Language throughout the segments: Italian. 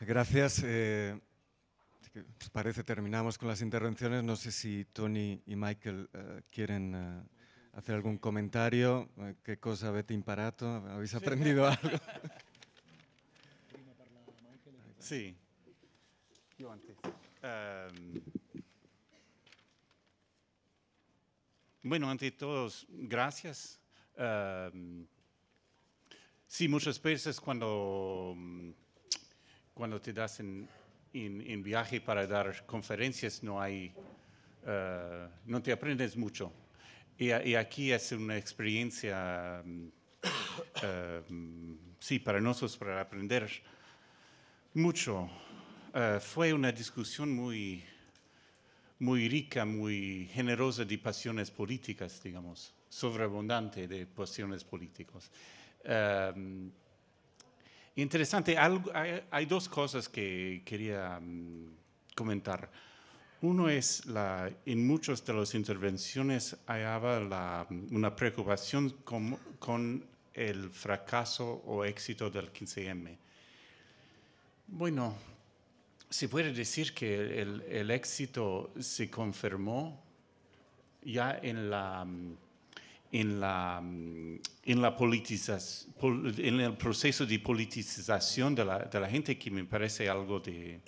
gracias. Eh, parece terminamos con las intervenciones. No sé si Tony y Michael eh, quieren eh, hacer algún comentario. Eh, ¿Qué cosa vete imparato? ¿Habéis aprendido algo? Sí. Yo antes. Um, bueno, ante todos, gracias. Um, Sí, muchas veces cuando, mm, cuando te das en, viaje para dar conferencias no hay, eh, no te aprendes mucho. Y, aquí es una experiencia, mm, eh, mm, sí, para nosotros, para aprender mucho. Eh, fue una discusión muy, muy rica, muy generosa de pasiones políticas, digamos, sobreabundante de pasiones políticas. Em, interesante, hay, dos cosas que quería mm, comentar. Uno es, la, en muchas de las intervenciones hallaba mm, una preocupación con, el fracaso o éxito del 15M. Bueno, se puede decir que el éxito se confirmó ya en la mm, en, la, mm, en, la en el proceso de politización de la, de la, gente, que me parece algo de,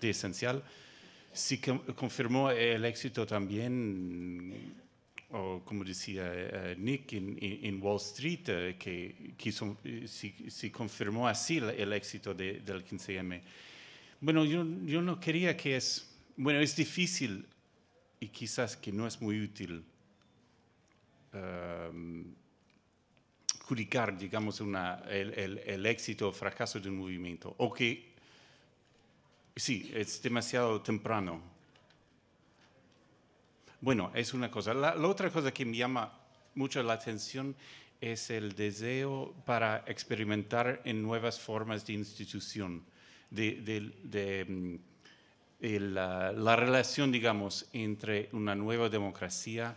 de esencial, sí confirmó el éxito también, mm, o como decía eh, Nick, en, Wall Street, eh, que, que eh, confirmó así el éxito del 15M. Bueno, yo, yo no quería que es, bueno, es difícil y quizás que no es muy útil adjudicar, digamos, una, el, éxito o fracaso de un movimiento, o que, sí, es demasiado temprano. Bueno, es una cosa. La, otra cosa que me llama mucho la atención es el deseo para experimentar en nuevas formas de institución, de, mm, la, relación, digamos, entre una nueva democracia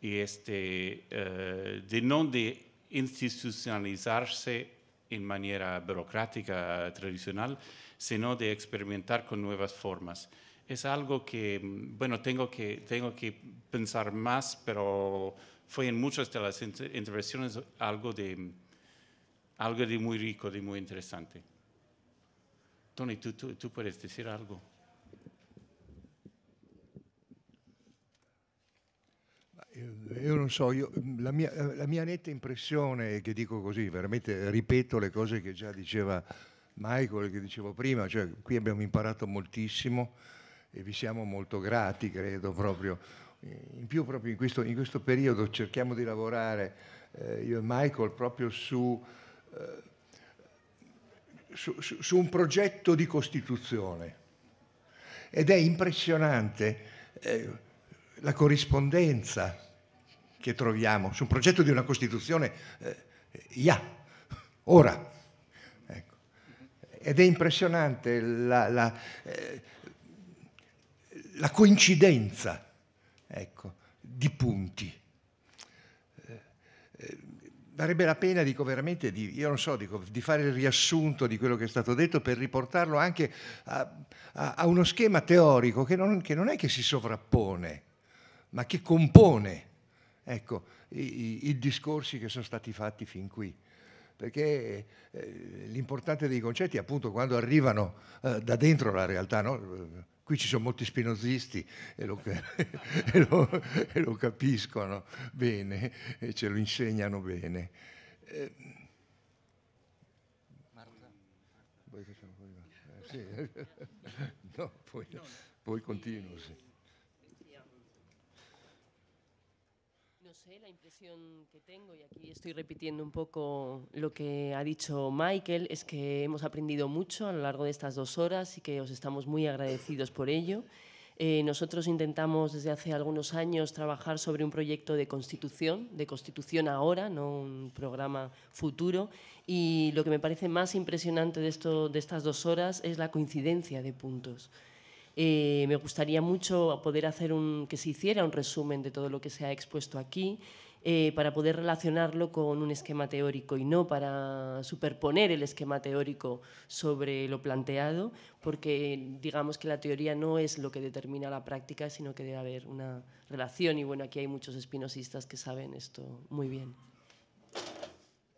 y este, eh, de no de institucionalizarse en manera burocrática tradicional, sino de experimentar con nuevas formas. Es algo que, mm, bueno, tengo que, tengo que pensar más, pero fue en muchas de las intervenciones algo de, algo de muy rico, de muy interesante. Tony, tú, tú puedes decir algo. Eh, io non so, io, mm, la, mia, eh, la, mia, netta impressione è che dico così, veramente ripeto le cose che già diceva Michael, che dicevo prima, cioè qui abbiamo imparato moltissimo e vi siamo molto grati, credo, proprio. Eh, in più proprio in questo, in questo periodo cerchiamo di lavorare, eh, io e Michael, proprio su, eh, su, su, su un progetto di Costituzione. Ed è impressionante eh, la corrispondenza che troviamo, su un progetto di una Costituzione eh, ya, ora. Ecco. Ed è impressionante la, la, eh, la coincidenza ecco, di punti. Eh, darebbe eh, la pena, dico veramente, di, io non so, dico, di fare il riassunto di quello che è stato detto per riportarlo anche a, a, a uno schema teorico che non, che non è che si sovrappone, ma che compone Ecco, i, i discorsi che sono stati fatti fin qui perché eh, l'importante dei concetti è appunto quando arrivano eh, da dentro la realtà. No? Qui ci sono molti spinozisti e lo, e lo, e lo capiscono bene e ce lo insegnano bene. Eh, Marta? facciamo poi, eh, sì. no, poi, poi continuo. Sì. la impresión que tengo, y aquí estoy repitiendo un poco lo que ha dicho Michael, es que hemos aprendido mucho a lo largo de estas dos horas y que os estamos muy agradecidos por ello. Eh, nosotros intentamos desde hace algunos años trabajar sobre un proyecto de constitución, de constitución ahora, no un programa futuro. Y lo que me parece más impresionante de, esto, de estas dos horas es la coincidencia de puntos. Eh, me gustaría mucho poder hacer un, que se hiciera un resumen de todo lo que se ha expuesto aquí eh, para poder relacionarlo con un esquema teórico y no para superponer el esquema teórico sobre lo planteado, porque digamos que la teoría no es lo que determina la práctica, sino que debe haber una relación y bueno, aquí hay muchos espinosistas que saben esto muy bien.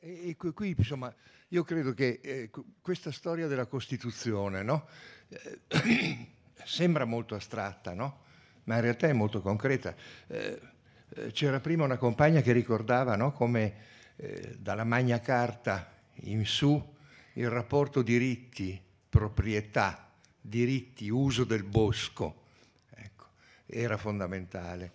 E, e qui, insomma, io credo che eh, questa storia no? Eh, sembra molto astratta, no? ma in realtà è molto concreta. Eh, eh, c'era prima una compagna che ricordava no? come eh, dalla Magna Carta in su il rapporto diritti, proprietà, diritti, uso del bosco ecco, era fondamentale.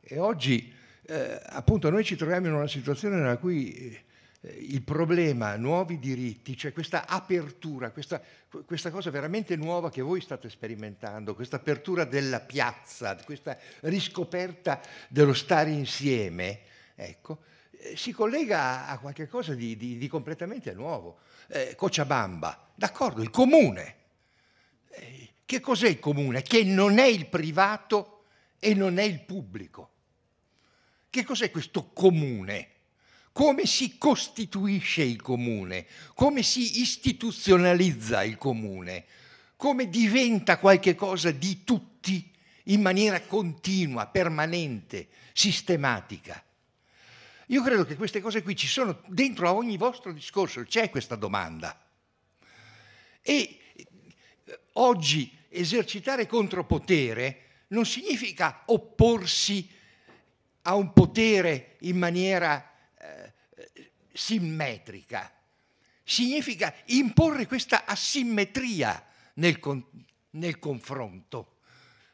E oggi eh, appunto noi ci troviamo in una situazione nella cui eh, eh, il problema, nuovi diritti, cioè questa apertura, questa, questa, cosa veramente nuova che voi state sperimentando, questa apertura della piazza, questa riscoperta dello stare insieme, ecco, eh, si collega a qualcosa di, di, di, completamente nuovo. Eh, Cocciabamba, d'accordo, il comune. Eh, che cos'è il comune? Che non è il privato e non è il pubblico. Che cos'è questo comune? come si costituisce il comune, come si istituzionalizza il comune, come diventa qualcosa di tutti in maniera continua, permanente, sistematica. Io credo che queste cose qui ci sono dentro a ogni vostro discorso, c'è questa domanda. E eh, oggi esercitare contropotere non significa opporsi a un potere in maniera simmetrica. Significa imporre questa asimmetria nel, con, nel confronto,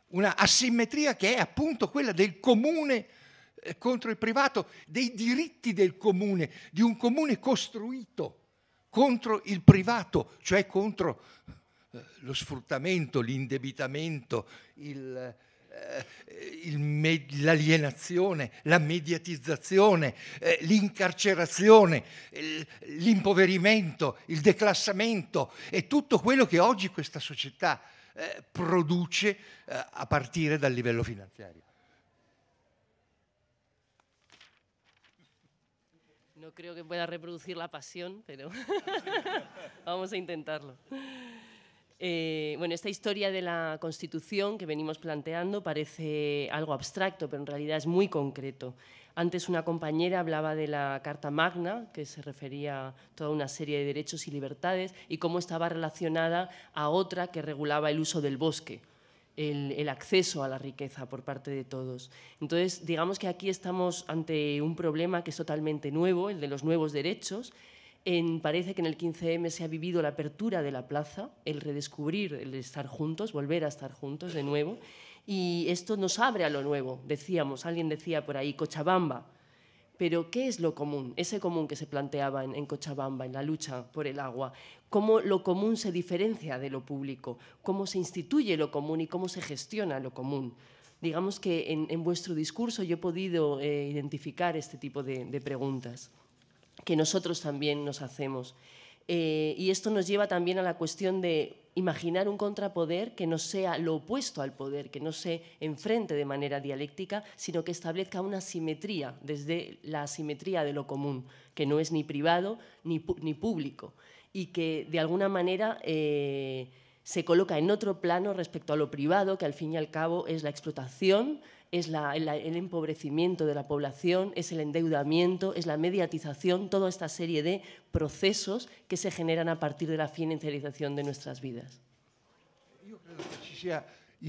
una asimmetria che è appunto quella del comune eh, contro il privato, dei diritti del comune, di un comune costruito contro il privato, cioè contro eh, lo sfruttamento, l'indebitamento, il, eh, l'alienazione, la mediatizzazione, eh, l'incarcerazione, l'impoverimento, il declassamento e tutto quello che oggi questa società eh, produce eh, a partire dal livello finanziario. Non credo che pueda reproducir la passione, però vamos a intentarlo. Eh, bueno, esta historia de la Constitución que venimos planteando parece algo abstracto, pero en realidad es muy concreto. Antes una compañera hablaba de la Carta Magna, que se refería a toda una serie de derechos y libertades, y cómo estaba relacionada a otra que regulaba el uso del bosque. el, acceso a la riqueza por parte de todos. Entonces, digamos que aquí estamos ante un problema que es totalmente nuevo, el de los nuevos derechos, parece que en el 15M se ha vivido la apertura de la plaza, el redescubrir, el estar juntos, volver a estar juntos de nuevo. Y esto nos abre a lo nuevo, decíamos, alguien decía por ahí, Cochabamba. Pero, ¿qué es lo común? Ese común que se planteaba en, Cochabamba, en la lucha por el agua. ¿Cómo lo común se diferencia de lo público? ¿Cómo se instituye lo común y cómo se gestiona lo común? Digamos que en, vuestro discurso yo he podido eh, identificar este tipo de preguntas que nosotros también nos hacemos. Eh, y esto nos lleva también a la cuestión de imaginar un contrapoder que no sea lo opuesto al poder, que no se enfrente de manera dialéctica, sino que establezca una simetría desde la simetría de lo común, que no es ni privado ni, público, y que de alguna manera eh, se coloca en otro plano respecto a lo privado, que al fin y al cabo es la explotación, es el, empobrecimiento de la población, es el endeudamiento, es la mediatización, toda esta serie de procesos que se generan a partir de la financiación de nuestras vidas. Yo creo que ci sia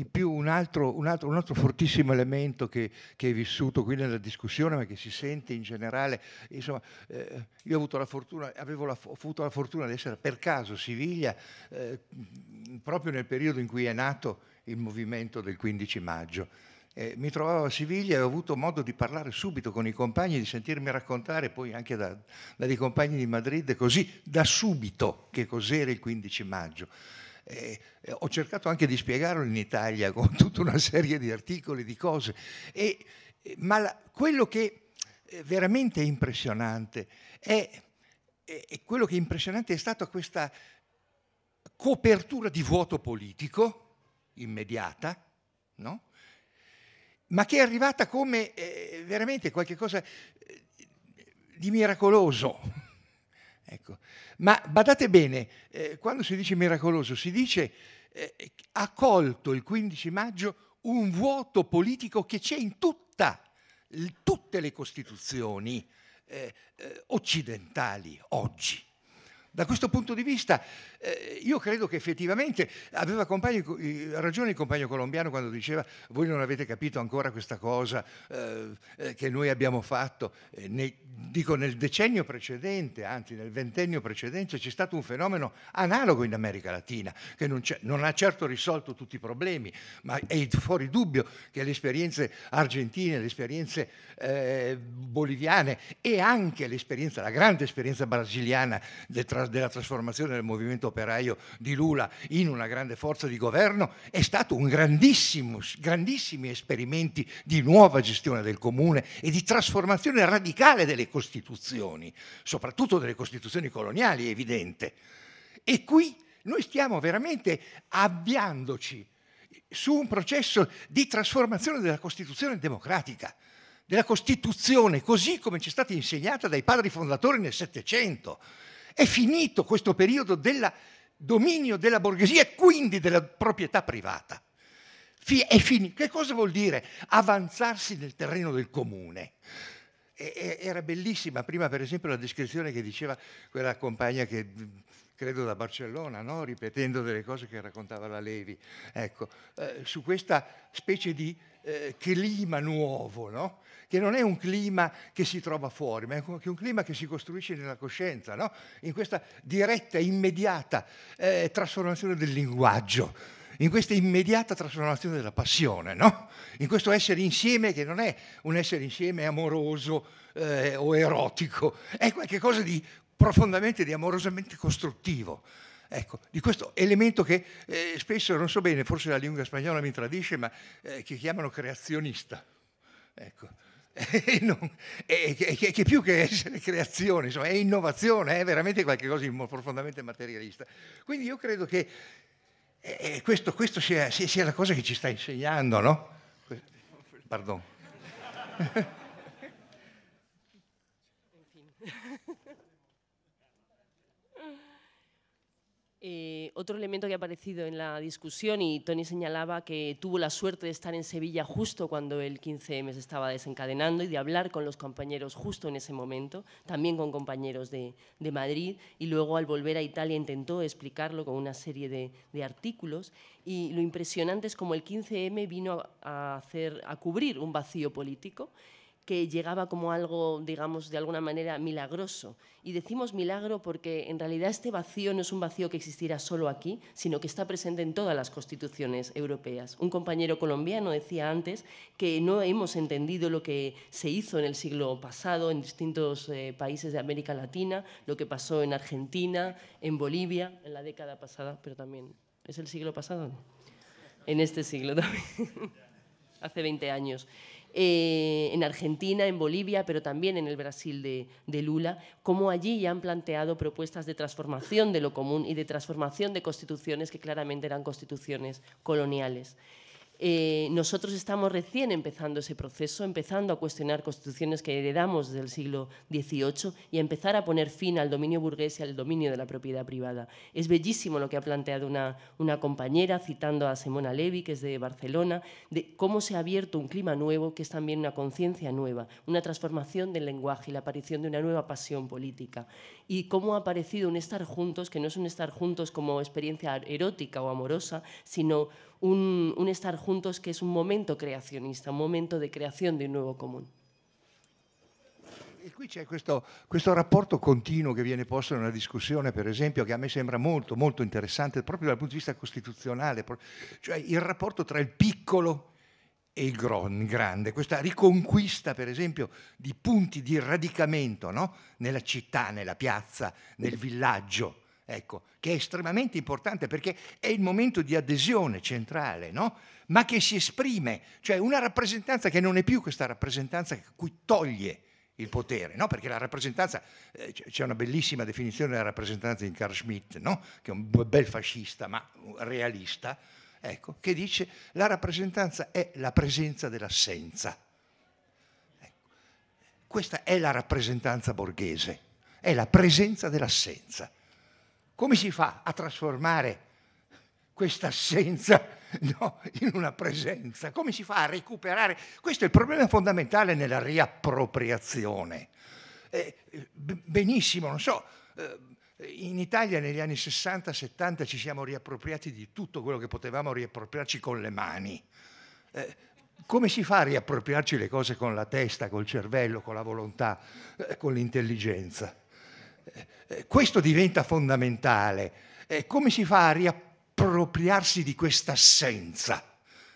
più un altro, un altro, un fortissimo elemento che, che, è vissuto qui nella discussione, ma che si sente in generale. Insomma, eh, io ho avuto la fortuna, avevo la, avuto la fortuna di essere per caso Siviglia, eh, proprio nel periodo in cui è nato il movimento del 15 maggio Eh, mi trovavo a Siviglia e ho avuto modo di parlare subito con i compagni, di sentirmi raccontare poi anche da, da dei compagni di Madrid, così da subito che cos'era il 15 maggio. Eh, eh, ho cercato anche di spiegarlo in Italia con tutta una serie di articoli, di cose, e, eh, ma la, quello che eh, è veramente impressionante è, è, quello che è impressionante è stata questa copertura di vuoto politico immediata, no? ma che è arrivata come eh, veramente qualcosa eh, di miracoloso. ecco. Ma badate bene, eh, quando si dice miracoloso, si dice eh, ha colto il 15 maggio un vuoto politico che c'è in tutta, in tutte le costituzioni eh, eh, occidentali oggi. Da questo punto di vista eh, io credo che effettivamente aveva compagno, eh, ragione il compagno colombiano quando diceva voi non avete capito ancora questa cosa eh, eh che noi abbiamo fatto, eh, ne, dico nel decennio precedente, anzi nel ventennio precedente c'è stato un fenomeno analogo in America Latina che non, non ha certo risolto tutti i problemi, ma è fuori dubbio che le esperienze argentine, le esperienze eh, boliviane e anche l'esperienza, la grande esperienza brasiliana del trasporto della trasformazione del movimento operaio di Lula in una grande forza di governo è stato un grandissimo, grandissimi esperimenti di nuova gestione del comune e di trasformazione radicale delle costituzioni, soprattutto delle costituzioni coloniali, è evidente. E qui noi stiamo veramente avviandoci su un processo di trasformazione della Costituzione democratica, della Costituzione così come ci è stata insegnata dai padri fondatori nel Settecento, è finito questo periodo del dominio della borghesia e quindi della proprietà privata. Che cosa vuol dire avanzarsi nel terreno del comune? era bellissima prima, per esempio, la descrizione che diceva quella compagna che credo da Barcellona, no? ripetendo delle cose che raccontava la Levi, ecco, eh, su questa specie di eh, clima nuovo, no? che non è un clima che si trova fuori, ma è un clima che si costruisce nella coscienza, no? in questa diretta, immediata eh, trasformazione del linguaggio, in questa immediata trasformazione della passione, no? in questo essere insieme che non è un essere insieme amoroso eh, o erotico, è qualcosa di profondamente, di amorosamente costruttivo. Ecco, di questo elemento che eh, spesso non so bene, forse la lingua spagnola mi tradisce, ma eh, che chiamano creazionista. Ecco. E, non, e, e, che, più che essere creazione, insomma, è innovazione, è veramente qualcosa di profondamente materialista. Quindi io credo che eh, eh, questo, questo sia, sia, sia, la cosa che ci sta insegnando, no? Pardon. Eh, otro elemento que ha aparecido en la discusión, y Tony señalaba que tuvo la suerte de estar en Sevilla justo cuando el 15M se estaba desencadenando y de hablar con los compañeros justo en ese momento, también con compañeros de, Madrid, y luego al volver a Italia intentó explicarlo con una serie de, artículos. Y lo impresionante es como el 15M vino a, hacer, a cubrir un vacío político que llegaba como algo, digamos, de alguna manera milagroso. Y decimos milagro porque en realidad este vacío no es un vacío que existirá solo aquí, sino que está presente en todas las constituciones europeas. Un compañero colombiano decía antes que no hemos entendido lo que se hizo en el siglo pasado en distintos eh, países de América Latina, lo que pasó en Argentina, en Bolivia, en la década pasada, pero también es el siglo pasado, en este siglo también, hace 20 años. Eh, en Argentina, en Bolivia, pero también en el Brasil de, de Lula, cómo allí ya han planteado propuestas de transformación de lo común y de transformación de constituciones que claramente eran constituciones coloniales eh, nosotros estamos recién empezando ese proceso, empezando a cuestionar constituciones que heredamos del siglo XVIII y empezar a poner fin al dominio burgués y al dominio de la propiedad privada. Es bellísimo lo que ha planteado una, compañera, citando a Simona Levi, que es de Barcelona, de cómo se ha abierto un clima nuevo, que es también una conciencia nueva, una transformación del lenguaje y la aparición de una nueva pasión política. Y cómo ha aparecido un estar juntos, que no es un estar juntos como experiencia erótica o amorosa, sino un, un estar juntos que es un momento creacionista, un momento de creación de un nuevo común. E qui c'è questo, questo, rapporto continuo che viene posto nella discussione, per esempio, che a me sembra molto, molto interessante proprio dal punto di vista costituzionale, cioè il rapporto tra il piccolo e il grande, questa riconquista, per esempio, di punti di radicamento no? nella città, nella piazza, nel villaggio ecco, che è estremamente importante perché è il momento di adesione centrale, no? ma che si esprime, cioè una rappresentanza che non è più questa rappresentanza che cui toglie il potere, no? perché la rappresentanza, eh, c'è una bellissima definizione della rappresentanza di Carl Schmitt, no? che è un bel fascista ma realista, ecco, che dice la rappresentanza è la presenza dell'assenza. Ecco. Questa è la rappresentanza borghese, è la presenza dell'assenza. Come si fa a trasformare questa assenza no, in una presenza? Come si fa a recuperare? Questo è il problema fondamentale nella riappropriazione. Eh, benissimo, non so, eh, in Italia negli anni 60-70 ci siamo riappropriati di tutto quello che potevamo riappropriarci con le mani. Eh, come si fa a riappropriarci le cose con la testa, col cervello, con la volontà, eh, con l'intelligenza? Eh, eh, questo diventa fondamentale. Eh, come si fa a riappropriarsi di questa assenza?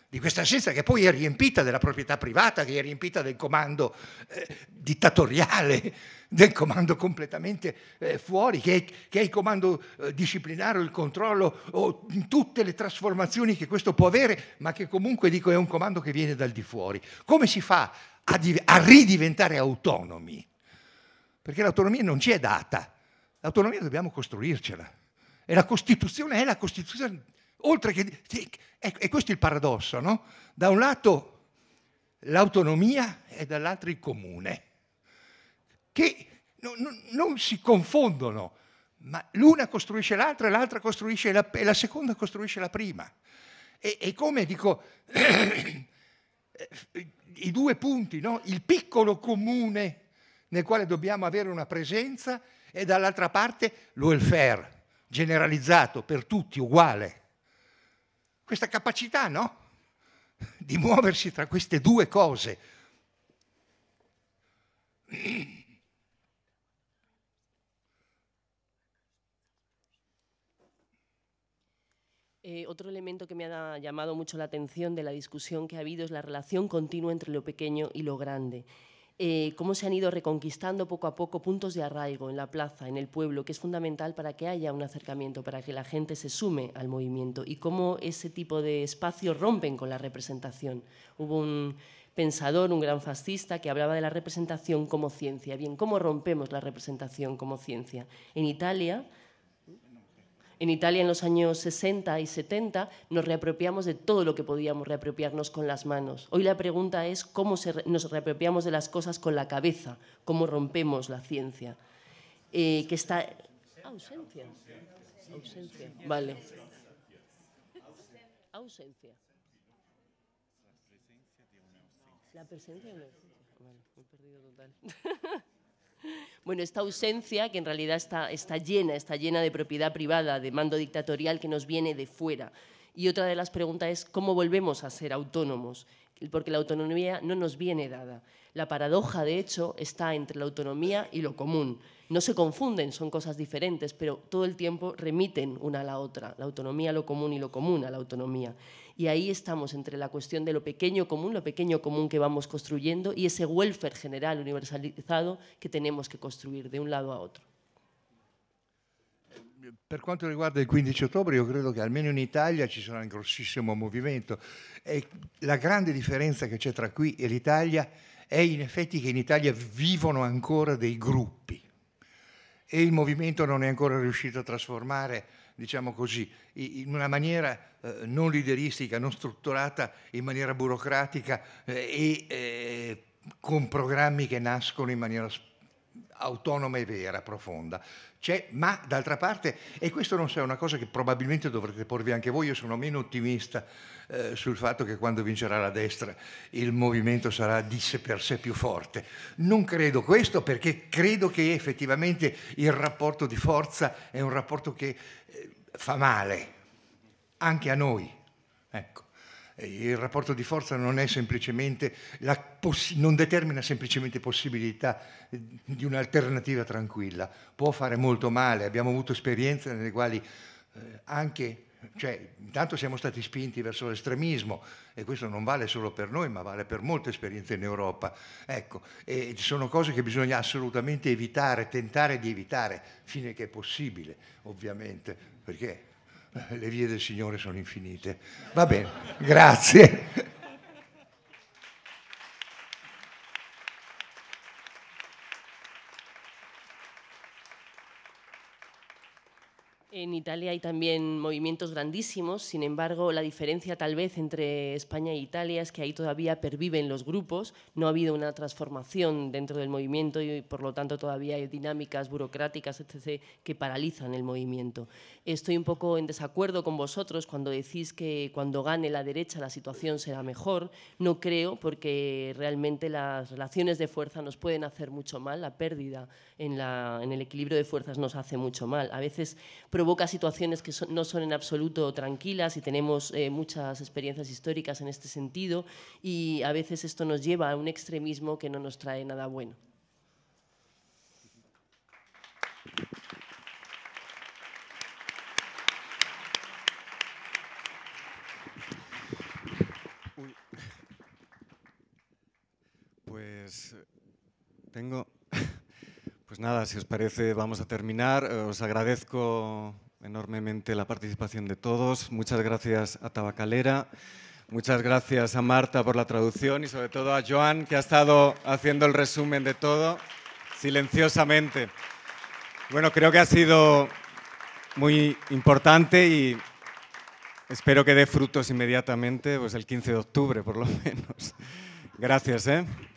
di questa assenza che poi è riempita della proprietà privata, che è riempita del comando eh, dittatoriale, del comando completamente eh, fuori, che è, che è, il comando eh, disciplinare, il controllo, o in tutte le trasformazioni che questo può avere, ma che comunque dico è un comando che viene dal di fuori. Come si fa a, div- a ridiventare autonomi? perché l'autonomia non ci è data, l'autonomia dobbiamo costruircela. E la Costituzione è la Costituzione, oltre che... E questo è il paradosso, no? Da un lato l'autonomia e dall'altro il comune, che non, non si confondono, ma l'una costruisce l'altra, l'altra costruisce la, e la seconda costruisce la prima. E, e come dico, i due punti, no? il piccolo comune nel quale dobbiamo avere una presenza e dall'altra parte welfare generalizzato per tutti, uguale. Questa capacità, no? Di muoversi tra queste due cose. Eh, otro elemento que me ha llamado mucho la atención de la discusión que ha habido es la relación continua entre lo pequeño y lo grande. Eh, cómo se han ido reconquistando poco a poco puntos de arraigo en la plaza, en el pueblo, que es fundamental para que haya un acercamiento, para que la gente se sume al movimiento y cómo ese tipo de espacios rompen con la representación. Hubo un pensador, un gran fascista, que hablaba de la representación como ciencia. Bien, ¿cómo rompemos la representación como ciencia? En Italia en Italia en los años 60 y 70 nos reapropiamos de todo lo que podíamos reapropiarnos con las manos. Hoy la pregunta es cómo nos reapropiamos de las cosas con la cabeza, cómo rompemos la ciencia. Eh, que está... Ausencia. Ausencia. Vale. Ausencia. La presencia de una ausencia. Vale, un perdido total. Bueno, esta ausencia, que en realidad está, llena, está llena de propiedad privada, de mando dictatorial que nos viene de fuera. Y otra de las preguntas es cómo volvemos a ser autónomos porque la autonomía no nos viene dada. La paradoja, de hecho, está entre la autonomía y lo común. No se confunden, son cosas diferentes, pero todo el tiempo remiten una a la otra, la autonomía a lo común y lo común a la autonomía. Y ahí estamos entre la cuestión de lo pequeño común, lo pequeño común que vamos construyendo y ese welfare general universalizado que tenemos que construir de un lado a otro. per quanto riguarda il 15 ottobre, io credo che almeno in Italia ci sarà un grossissimo movimento e la grande differenza che c'è tra qui e l'Italia è in effetti che in Italia vivono ancora dei gruppi e il movimento non è ancora riuscito a trasformare, diciamo così, in una maniera eh, non lideristica, non strutturata, in maniera burocratica eh, e eh, con programmi che nascono in maniera autonoma e vera, profonda. C'è, ma d'altra parte, e questo non so, è una cosa che probabilmente dovrete porvi anche voi, io sono meno ottimista eh, sul fatto che quando vincerà la destra il movimento sarà di sé per sé più forte. Non credo questo perché credo che effettivamente il rapporto di forza è un rapporto che eh, fa male anche a noi. Ecco il rapporto di forza non, poss- non determina semplicemente possibilità eh, di un'alternativa tranquilla, può fare molto male, abbiamo avuto esperienze nelle quali eh, anche cioè, intanto siamo stati spinti verso l'estremismo e questo non vale solo per noi, ma vale per molte esperienze in Europa. Ecco, e sono cose che bisogna assolutamente evitare, tentare di evitare, fine che è possibile, ovviamente, perché eh, le vie del Signore sono infinite. Va bene, grazie. En Italia hay también movimientos grandísimos, sin embargo, la diferencia tal vez entre España e Italia es que ahí todavía perviven los grupos, no ha habido una transformación dentro del movimiento y por lo tanto todavía hay dinámicas burocráticas, etc., que paralizan el movimiento. Estoy un poco en desacuerdo con vosotros cuando decís que cuando gane la derecha la situación será mejor. No creo, porque realmente las relaciones de fuerza nos pueden hacer mucho mal, la pérdida en, en el equilibrio de fuerzas nos hace mucho mal. A veces provoca situaciones que no son en absoluto tranquilas y tenemos eh, muchas experiencias históricas en este sentido y a veces esto nos lleva a un extremismo que no nos trae nada bueno. Pues tengo pues nada, si os parece, vamos a terminar. Eh, os agradezco enormemente la participación de todos. Muchas gracias a Tabacalera. Muchas gracias a Marta por la traducción y sobre todo a Joan, que ha estado haciendo el resumen de todo silenciosamente. Bueno, creo que ha sido muy importante y espero que dé frutos inmediatamente, pues el 15 de octubre por lo menos. Gracias, ¿eh?